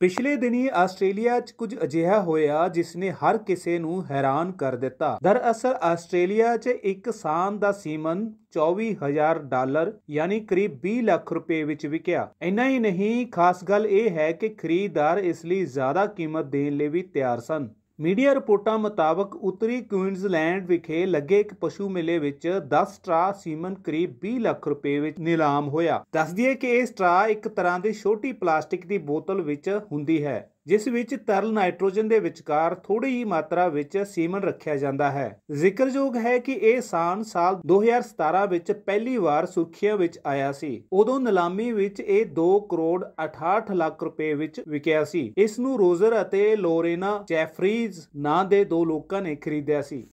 ਪਿਛਲੇ ਦਿਨੀ ਆਸਟ੍ਰੇਲੀਆ 'ਚ ਕੁਝ ਅਜਿਹਾ ਹੋਇਆ ਜਿਸ ਨੇ ਹਰ ਕਿਸੇ ਨੂੰ ਹੈਰਾਨ ਕਰ ਦਿੱਤਾ ਦਰਅਸਲ ਆਸਟ੍ਰੇਲੀਆ 'ਚ ਇੱਕ ਸਾਮ ਦਾ ਸੀਮਨ 24000 ਡਾਲਰ ਯਾਨੀ ਕਰੀਬ 20 ਲੱਖ ਰੁਪਏ ਵਿੱਚ ਵਿਕਿਆ ਇੰਨਾ ਹੀ ਨਹੀਂ ਖਾਸ ਗੱਲ ਇਹ ਹੈ ਕਿ ਖਰੀਦਦਾਰ ਇਸ ਲਈ ਜ਼ਿਆਦਾ ਕੀਮਤ ਦੇਣ ਲਈ ਵੀ ਤਿਆਰ ਸਨ ਮੀਡੀਆ ਰਿਪੋਰਟਾਂ ਮੁਤਾਬਕ ਉੱਤਰੀ ਕੁਇਨਜ਼ਲੈਂਡ ਵਿਖੇ ਲੱਗੇ ਇੱਕ ਪਸ਼ੂ ਮੇਲੇ ਵਿੱਚ 10 ਸਟਰਾ ਸੀਮਨ ਕਰੀਬ 20 ਲੱਖ ਰੁਪਏ ਵਿੱਚ ਨਿਲਾਮ ਹੋਇਆ ਹੈ ਕਿ ਇਹ ਸਟਰਾ ਇੱਕ ਤਰ੍ਹਾਂ ਦੀ ਛੋਟੀ ਪਲਾਸਟਿਕ ਦੀ ਬੋਤਲ ਵਿੱਚ ਹੁੰਦੀ ਹੈ ਜਿਸ ਵਿੱਚ ਤਰਲ ਨਾਈਟ੍ਰੋਜਨ ਦੇ ਵਿਚਕਾਰ ਥੋੜੀ ਹੀ ਮਾਤਰਾ ਵਿੱਚ ਸੀਮਨ ਰੱਖਿਆ ਜਾਂਦਾ ਹੈ ਜ਼ਿਕਰਯੋਗ ਹੈ ਕਿ ਇਹ ਸਾਨ ਸਾਲ 2017 ਵਿੱਚ ਪਹਿਲੀ ਵਾਰ ਸੁਰਖੀਆਂ ਵਿੱਚ ਆਇਆ ਸੀ ਉਦੋਂ ਨਿਲਾਮੀ ਵਿੱਚ ਇਹ 2 ਕਰੋੜ 68 ਲੱਖ ਰੁਪਏ ਵਿੱਚ ਵਿਕਿਆ ਸੀ ਇਸ ਨੂੰ ਰੋਜ਼ਰ ਅਤੇ ਲੋਰੇਨਾ ਜੈਫਰੀਜ਼ ਨਾਂ ਦੇ ਦੋ ਲੋਕਾਂ ਨੇ ਖਰੀਦਿਆ ਸੀ